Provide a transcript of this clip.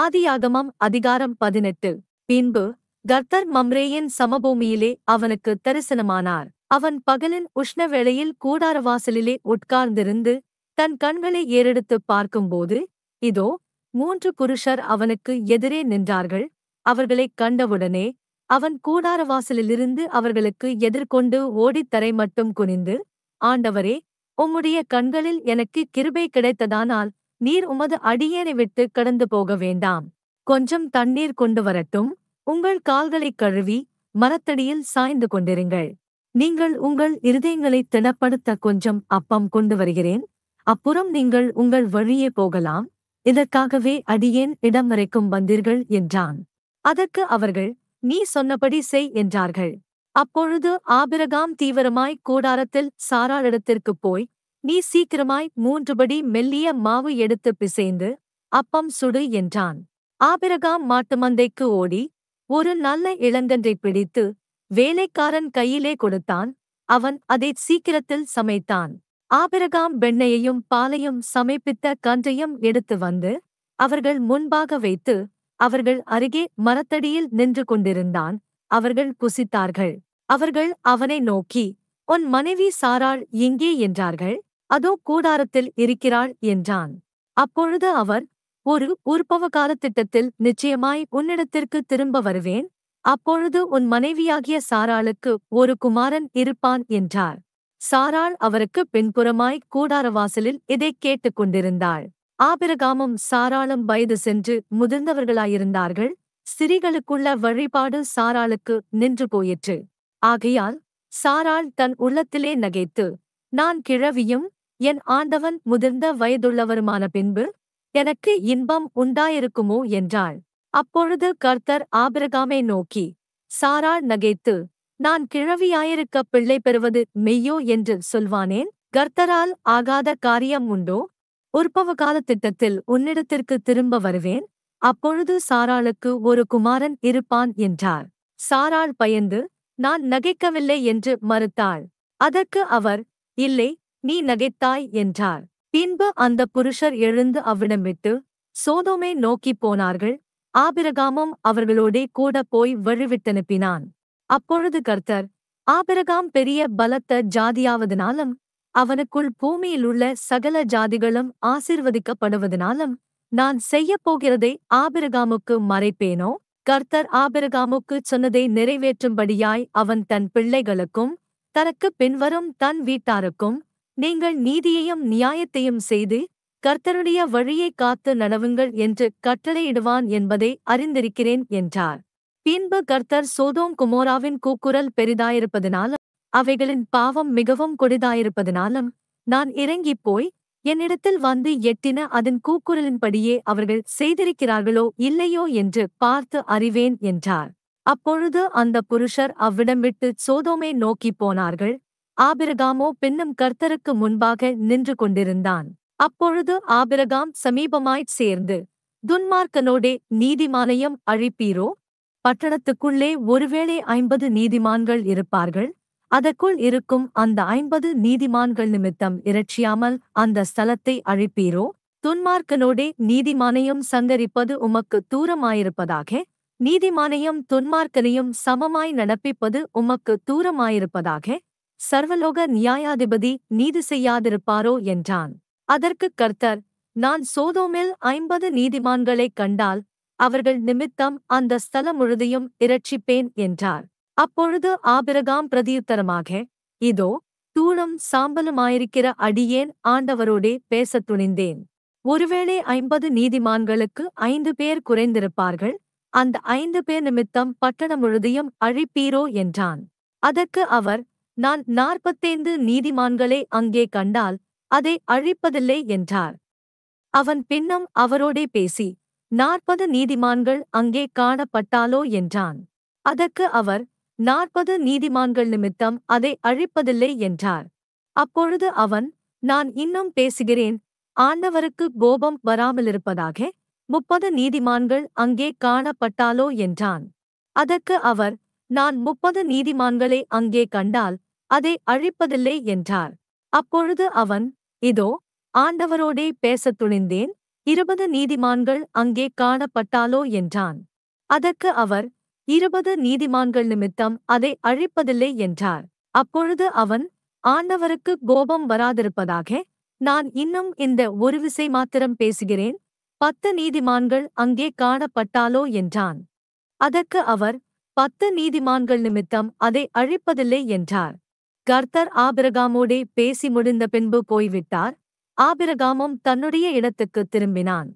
ஆதியாகமம் அதிகாரம் பதினெட்டு பின்பு கர்த்தர் மம்ரேயின் சமபூமியிலே அவனுக்கு தரிசனமானார் அவன் பகலின் உஷ்ண வேளையில் கூடாரவாசலிலே உட்கார்ந்திருந்து தன் கண்களை ஏறெடுத்து பார்க்கும்போது இதோ மூன்று புருஷர் அவனுக்கு எதிரே நின்றார்கள் அவர்களைக் கண்டவுடனே அவன் கூடாரவாசலிலிருந்து அவர்களுக்கு எதிர்கொண்டு ஓடித் தரை மட்டும் குனிந்து ஆண்டவரே உம்முடைய கண்களில் எனக்கு கிருபை கிடைத்ததானால் நீர் உமது அடியேனை விட்டு கடந்து போக வேண்டாம் கொஞ்சம் தண்ணீர் கொண்டு வரட்டும் உங்கள் கால்களைக் கழுவி மரத்தடியில் சாய்ந்து கொண்டிருங்கள் நீங்கள் உங்கள் இருதயங்களை திடப்படுத்த கொஞ்சம் அப்பம் கொண்டு வருகிறேன் அப்புறம் நீங்கள் உங்கள் வழியே போகலாம் இதற்காகவே அடியேன் இடம் வரைக்கும் வந்தீர்கள் என்றான் அதற்கு அவர்கள் நீ சொன்னபடி செய் என்றார்கள் அப்பொழுது ஆபிரகாம் தீவிரமாய் கூடாரத்தில் சாராளிடத்திற்குப் போய் நீ சீக்கிரமாய் மூன்றுபடி மெல்லிய மாவு எடுத்து பிசைந்து அப்பம் சுடு என்றான் ஆபிரகாம் மாட்டுமந்தைக்கு ஓடி ஒரு நல்ல இளங்கன்றை பிடித்து வேலைக்காரன் கையிலே கொடுத்தான் அவன் அதை சீக்கிரத்தில் சமைத்தான் ஆபிரகாம் வெண்ணையையும் பாலையும் சமைப்பித்த கன்றையும் எடுத்து வந்து அவர்கள் முன்பாக வைத்து அவர்கள் அருகே மரத்தடியில் நின்று கொண்டிருந்தான் அவர்கள் குசித்தார்கள் அவர்கள் அவனை நோக்கி உன் மனைவி சாராள் எங்கே என்றார்கள் அதோ கூடாரத்தில் இருக்கிறாள் என்றான் அப்பொழுது அவர் ஒரு உற்பவகால திட்டத்தில் நிச்சயமாய் உன்னிடத்திற்கு திரும்ப வருவேன் அப்பொழுது உன் மனைவியாகிய சாராளுக்கு ஒரு குமாரன் இருப்பான் என்றார் சாராள் அவருக்கு பின்புறமாய் கூடாரவாசலில் இதை கொண்டிருந்தாள் ஆபிரகாமும் சாராளும் வயது சென்று முதிர்ந்தவர்களாயிருந்தார்கள் ஸ்திரீகளுக்குள்ள வழிபாடு சாராளுக்கு நின்று போயிற்று ஆகையால் சாராள் தன் உள்ளத்திலே நகைத்து நான் கிழவியும் என் ஆண்டவன் முதிர்ந்த வயதுள்ளவருமான பின்பு எனக்கு இன்பம் உண்டாயிருக்குமோ என்றாள் அப்பொழுது கர்த்தர் ஆபிரகாமை நோக்கி சாராள் நகைத்து நான் கிழவியாயிருக்க பிள்ளை பெறுவது மெய்யோ என்று சொல்வானேன் கர்த்தரால் ஆகாத காரியம் உண்டோ உற்பவகால திட்டத்தில் உன்னிடத்திற்கு திரும்ப வருவேன் அப்பொழுது சாராளுக்கு ஒரு குமாரன் இருப்பான் என்றார் சாராள் பயந்து நான் நகைக்கவில்லை என்று மறுத்தாள் அதற்கு அவர் இல்லை நீ நகைத்தாய் என்றார் பின்பு அந்த புருஷர் எழுந்து அவ்விடமிட்டு சோதோமே நோக்கிப் போனார்கள் ஆபிரகாமும் அவர்களோடே கூட போய் வழிவிட்டனுப்பினான் அப்பொழுது கர்த்தர் ஆபிரகாம் பெரிய பலத்த ஜாதியாவதனாலும் அவனுக்குள் பூமியிலுள்ள சகல ஜாதிகளும் ஆசிர்வதிக்கப்படுவதனாலும் நான் செய்யப்போகிறதை ஆபிரகாமுக்கு மறைப்பேனோ கர்த்தர் ஆபிரகாமுக்குச் சொன்னதை நிறைவேற்றும்படியாய் அவன் தன் பிள்ளைகளுக்கும் தனக்கு பின்வரும் தன் வீட்டாருக்கும் நீங்கள் நீதியையும் நியாயத்தையும் செய்து கர்த்தருடைய வழியை காத்து நடவுங்கள் என்று கட்டளையிடுவான் என்பதை அறிந்திருக்கிறேன் என்றார் பின்பு கர்த்தர் சோதோம் குமோராவின் கூக்குரல் பெரிதாயிருப்பதினாலும் அவைகளின் பாவம் மிகவும் கொடிதாயிருப்பதனாலும் நான் இறங்கிப் போய் என்னிடத்தில் வந்து எட்டின அதன் கூக்குரலின்படியே அவர்கள் செய்திருக்கிறார்களோ இல்லையோ என்று பார்த்து அறிவேன் என்றார் அப்பொழுது அந்த புருஷர் அவ்விடம் விட்டு சோதோமே நோக்கிப் போனார்கள் ஆபிரகாமோ பின்னும் கர்த்தருக்கு முன்பாக நின்று கொண்டிருந்தான் அப்பொழுது ஆபிரகாம் சமீபமாய்ச் சேர்ந்து துன்மார்க்கனோடே நீதிமானையும் அழிப்பீரோ பட்டணத்துக்குள்ளே ஒருவேளை ஐம்பது நீதிமான்கள் இருப்பார்கள் அதற்குள் இருக்கும் அந்த ஐம்பது நீதிமான்கள் நிமித்தம் இரட்சியாமல் அந்த ஸ்தலத்தை அழிப்பீரோ துன்மார்க்கனோடே நீதிமானையும் சங்கரிப்பது உமக்கு தூரமாயிருப்பதாக நீதிமானையும் துன்மார்க்கனையும் சமமாய் நடப்பிப்பது உமக்கு தூரமாயிருப்பதாக சர்வலோக நியாயாதிபதி நீதி செய்யாதிருப்பாரோ என்றான் அதற்குக் கர்த்தர் நான் சோதோமில் ஐம்பது நீதிமான்களைக் கண்டால் அவர்கள் நிமித்தம் அந்த ஸ்தலம் முழுதையும் இரட்சிப்பேன் என்றார் அப்பொழுது ஆபிரகாம் பிரதியுத்தரமாக இதோ தூளும் சாம்பலுமாயிருக்கிற அடியேன் ஆண்டவரோடே பேசத் துணிந்தேன் ஒருவேளை ஐம்பது நீதிமான்களுக்கு ஐந்து பேர் குறைந்திருப்பார்கள் அந்த ஐந்து பேர் நிமித்தம் பட்டணம் முழுதையும் அழிப்பீரோ என்றான் அதற்கு அவர் நான் நாற்பத்தைந்து நீதிமான்களை அங்கே கண்டால் அதை அழிப்பதில்லை என்றார் அவன் பின்னம் அவரோடே பேசி நாற்பது நீதிமான்கள் அங்கே காணப்பட்டாலோ என்றான் அதற்கு அவர் நாற்பது நீதிமான்கள் நிமித்தம் அதை அழிப்பதில்லை என்றார் அப்பொழுது அவன் நான் இன்னும் பேசுகிறேன் ஆண்டவருக்கு கோபம் வராமலிருப்பதாக முப்பது நீதிமான்கள் அங்கே காணப்பட்டாலோ என்றான் அதற்கு அவர் நான் முப்பது நீதிமான்களை அங்கே கண்டால் அதை அழிப்பதில்லை என்றார் அப்பொழுது அவன் இதோ ஆண்டவரோடே பேசத் துணிந்தேன் இருபது நீதிமான்கள் அங்கே காணப்பட்டாலோ என்றான் அதற்கு அவர் இருபது நீதிமான்கள் நிமித்தம் அதை அழிப்பதில்லை என்றார் அப்பொழுது அவன் ஆண்டவருக்கு கோபம் வராதிருப்பதாக நான் இன்னும் இந்த ஒரு விசை மாத்திரம் பேசுகிறேன் பத்து நீதிமான்கள் அங்கே காணப்பட்டாலோ என்றான் அதற்கு அவர் பத்து நீதிமான்கள் நிமித்தம் அதை அழிப்பதில்லை என்றார் கர்த்தர் ஆபிரகாமோடே பேசி முடிந்த பின்பு போய்விட்டார் ஆபிரகாமும் தன்னுடைய இடத்துக்கு திரும்பினான்